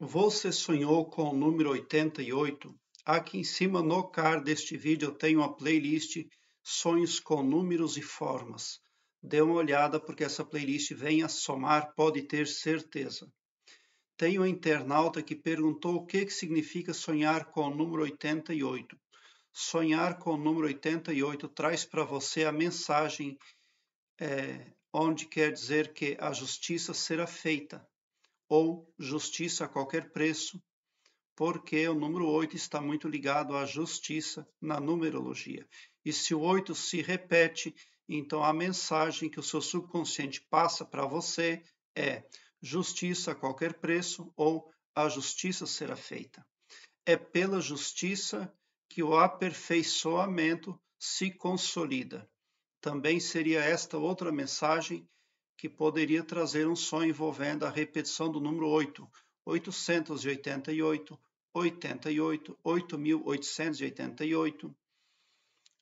Você sonhou com o número 88? Aqui em cima no card deste vídeo eu tenho a playlist Sonhos com Números e Formas. Dê uma olhada porque essa playlist vem a somar, pode ter certeza. Tem um internauta que perguntou o que, que significa sonhar com o número 88. Sonhar com o número 88 traz para você a mensagem é, onde quer dizer que a justiça será feita, ou justiça a qualquer preço, porque o número 8 está muito ligado à justiça na numerologia. E se o 8 se repete, então a mensagem que o seu subconsciente passa para você é justiça a qualquer preço ou a justiça será feita. É pela justiça que o aperfeiçoamento se consolida. Também seria esta outra mensagem que poderia trazer um sonho envolvendo a repetição do número 8, 888, 88, 8888.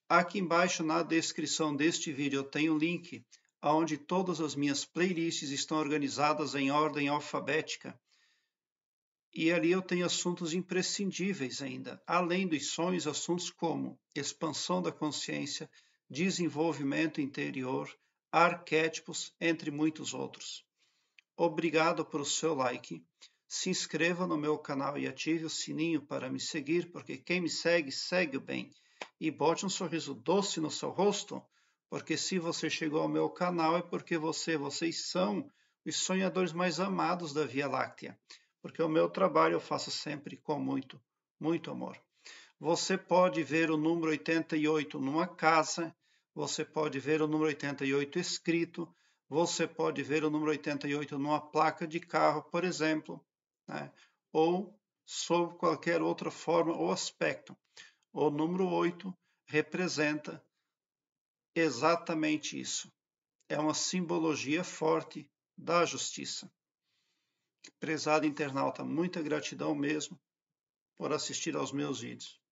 Aqui embaixo na descrição deste vídeo eu tenho um link onde todas as minhas playlists estão organizadas em ordem alfabética. E ali eu tenho assuntos imprescindíveis ainda, além dos sonhos, assuntos como expansão da consciência, desenvolvimento interior, arquétipos, entre muitos outros. Obrigado pelo seu like. Se inscreva no meu canal e ative o sininho para me seguir, porque quem me segue, segue o bem. E bote um sorriso doce no seu rosto, porque se você chegou ao meu canal é porque você, vocês são os sonhadores mais amados da Via Láctea. Porque o meu trabalho eu faço sempre com muito, muito amor. Você pode ver o número 88 numa casa você pode ver o número 88 escrito, você pode ver o número 88 numa placa de carro, por exemplo, né? ou sob qualquer outra forma ou aspecto. O número 8 representa exatamente isso. É uma simbologia forte da justiça. Prezado internauta, muita gratidão mesmo por assistir aos meus vídeos.